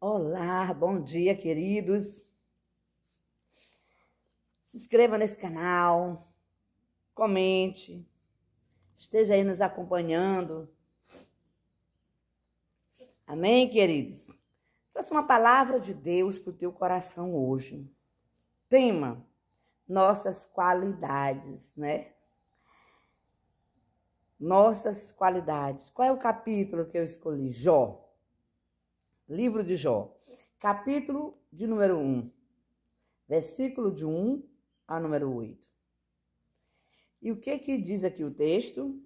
Olá, bom dia, queridos. Se inscreva nesse canal, comente, esteja aí nos acompanhando. Amém, queridos? Trouxe uma palavra de Deus para o teu coração hoje. Tema: nossas qualidades, né? Nossas qualidades. Qual é o capítulo que eu escolhi? Jó livro de Jó, capítulo de número 1, versículo de 1 a número 8. E o que que diz aqui o texto?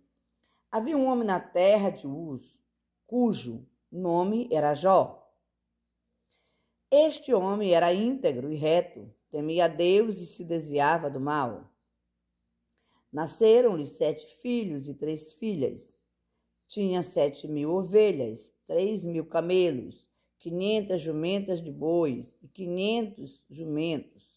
Havia um homem na terra de Uz, cujo nome era Jó. Este homem era íntegro e reto, temia a Deus e se desviava do mal. Nasceram-lhe sete filhos e três filhas. Tinha sete mil ovelhas, três mil camelos, quinhentas jumentas de bois e quinhentos jumentos.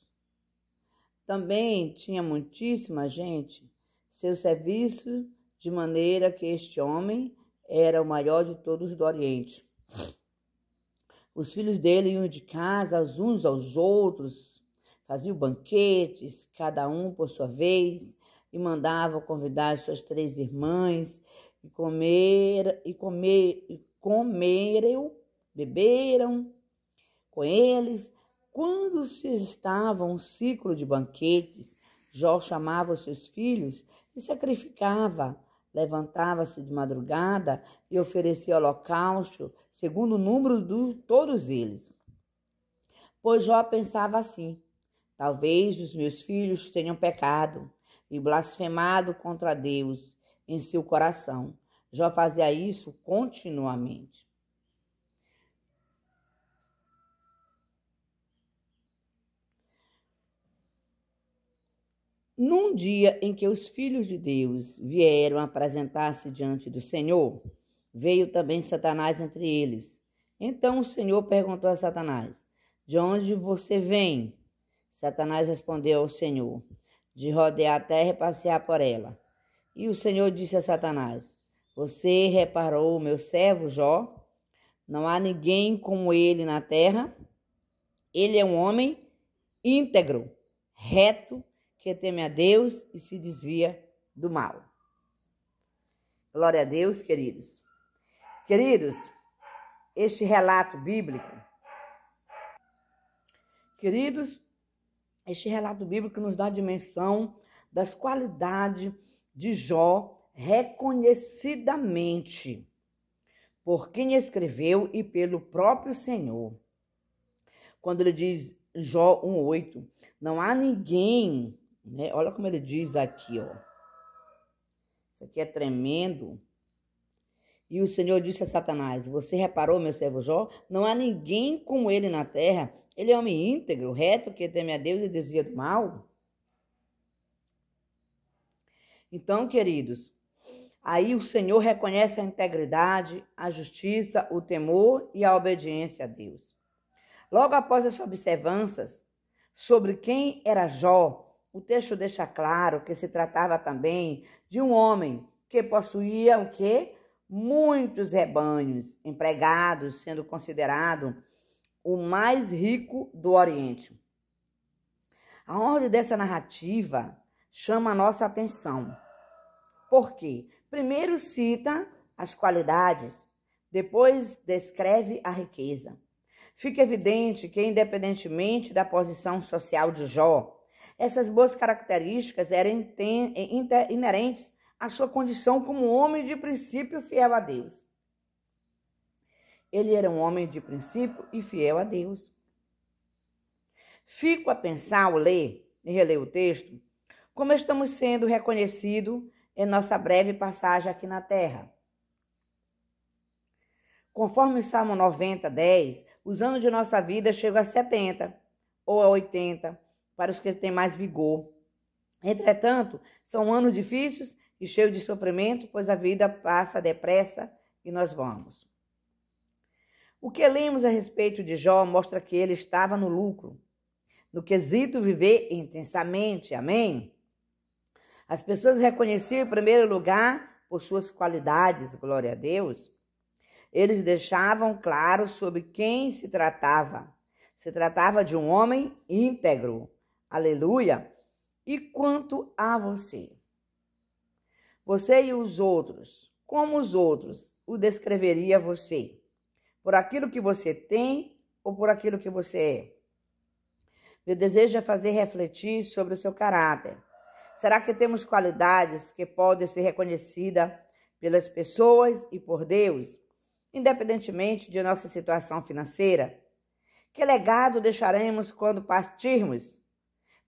Também tinha muitíssima gente, seu serviço, de maneira que este homem era o maior de todos do Oriente. Os filhos dele iam de casa uns aos outros, faziam banquetes, cada um por sua vez, e mandavam convidar suas três irmãs e comer e comer e comeram beberam com eles. Quando se estava um ciclo de banquetes, Jó chamava os seus filhos e sacrificava. Levantava-se de madrugada e oferecia holocausto, segundo o número de todos eles. Pois Jó pensava assim: talvez os meus filhos tenham pecado e blasfemado contra Deus em seu coração. Jó fazia isso continuamente. Num dia em que os filhos de Deus vieram apresentar-se diante do Senhor, veio também Satanás entre eles. Então o Senhor perguntou a Satanás: De onde você vem? Satanás respondeu ao Senhor: De rodear a terra e passear por ela. E o Senhor disse a Satanás: Você reparou o meu servo Jó? Não há ninguém como ele na terra. Ele é um homem íntegro, reto, que teme a Deus e se desvia do mal. Glória a Deus, queridos. Queridos, este relato bíblico, queridos, este relato bíblico nos dá a dimensão das qualidades de Jó reconhecidamente por quem escreveu e pelo próprio Senhor. Quando ele diz Jó 1:8, não há ninguém né? Olha como ele diz aqui, ó. Isso aqui é tremendo. E o Senhor disse a Satanás: Você reparou, meu servo Jó? Não há ninguém como ele na terra. Ele é homem íntegro, reto, que teme a Deus e desvia do mal. Então, queridos, aí o Senhor reconhece a integridade, a justiça, o temor e a obediência a Deus. Logo após as observanças sobre quem era Jó, o texto deixa claro que se tratava também de um homem que possuía o quê? Muitos rebanhos, empregados, sendo considerado o mais rico do Oriente. A ordem dessa narrativa chama a nossa atenção. Por quê? Primeiro cita as qualidades, depois descreve a riqueza. Fica evidente que, independentemente da posição social de Jó, essas boas características eram é, inerentes à sua condição como homem de princípio fiel a Deus. Ele era um homem de princípio e fiel a Deus. Fico a pensar ao ler e reler o texto como estamos sendo reconhecidos em nossa breve passagem aqui na Terra. Conforme o Salmo 90, 10, os anos de nossa vida chegam a 70 ou a 80 para os que têm mais vigor. Entretanto, são anos difíceis e cheios de sofrimento, pois a vida passa depressa e nós vamos. O que lemos a respeito de Jó mostra que ele estava no lucro, no quesito viver intensamente, amém? As pessoas reconheciam em primeiro lugar por suas qualidades, glória a Deus. Eles deixavam claro sobre quem se tratava. Se tratava de um homem íntegro, Aleluia! E quanto a você? Você e os outros, como os outros o descreveria você? Por aquilo que você tem ou por aquilo que você é? Meu desejo é fazer refletir sobre o seu caráter. Será que temos qualidades que podem ser reconhecidas pelas pessoas e por Deus, independentemente de nossa situação financeira? Que legado deixaremos quando partirmos?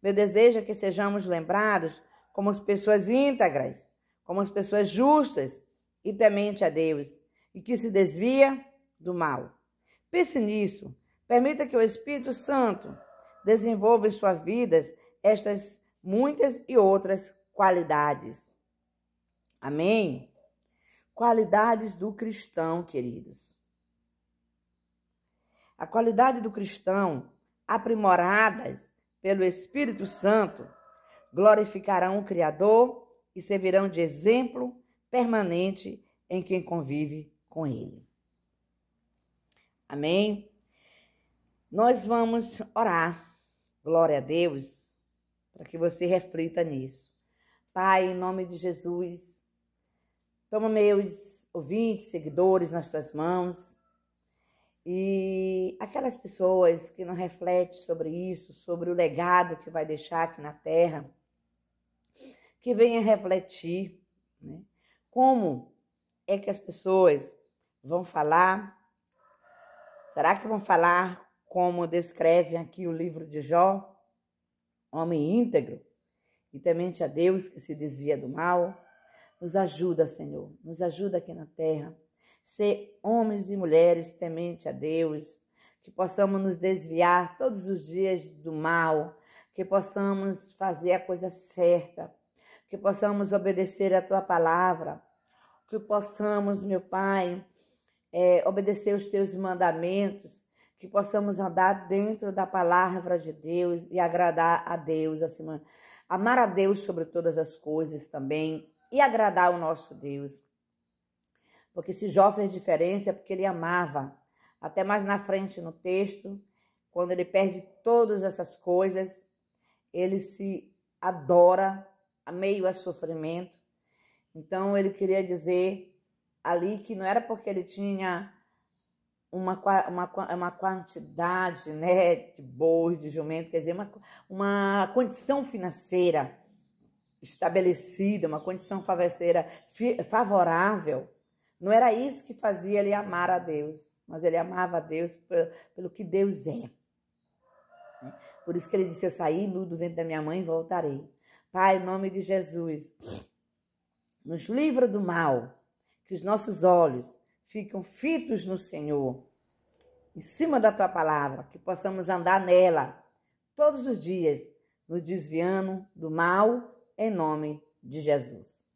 Meu desejo é que sejamos lembrados como as pessoas íntegras, como as pessoas justas e temente a Deus, e que se desvia do mal. Pense nisso. Permita que o Espírito Santo desenvolva em suas vidas estas muitas e outras qualidades. Amém? Qualidades do cristão, queridos. A qualidade do cristão, aprimoradas pelo Espírito Santo, glorificarão o Criador e servirão de exemplo permanente em quem convive com Ele. Amém? Nós vamos orar. Glória a Deus, para que você reflita nisso. Pai, em nome de Jesus, toma meus ouvintes, seguidores nas tuas mãos. E aquelas pessoas que não refletem sobre isso, sobre o legado que vai deixar aqui na Terra, que venha refletir né? como é que as pessoas vão falar. Será que vão falar como descreve aqui o livro de Jó? Homem íntegro e temente a Deus que se desvia do mal. Nos ajuda, Senhor, nos ajuda aqui na terra ser homens e mulheres temente a Deus, que possamos nos desviar todos os dias do mal, que possamos fazer a coisa certa, que possamos obedecer a tua palavra, que possamos, meu Pai, é, obedecer os teus mandamentos, que possamos andar dentro da palavra de Deus e agradar a Deus acima, amar a Deus sobre todas as coisas também e agradar o nosso Deus porque se Jó fez diferença é porque ele amava. Até mais na frente no texto, quando ele perde todas essas coisas, ele se adora a meio a sofrimento. Então ele queria dizer ali que não era porque ele tinha uma, uma, uma quantidade né, de bois, de jumento, quer dizer, uma, uma condição financeira estabelecida, uma condição financeira favorável não era isso que fazia ele amar a Deus, mas ele amava a Deus pelo que Deus é. Por isso que ele disse: Eu saí nu do ventre da minha mãe e voltarei. Pai, em nome de Jesus, nos livra do mal, que os nossos olhos fiquem fitos no Senhor, em cima da tua palavra, que possamos andar nela todos os dias, nos desviando do mal, em nome de Jesus.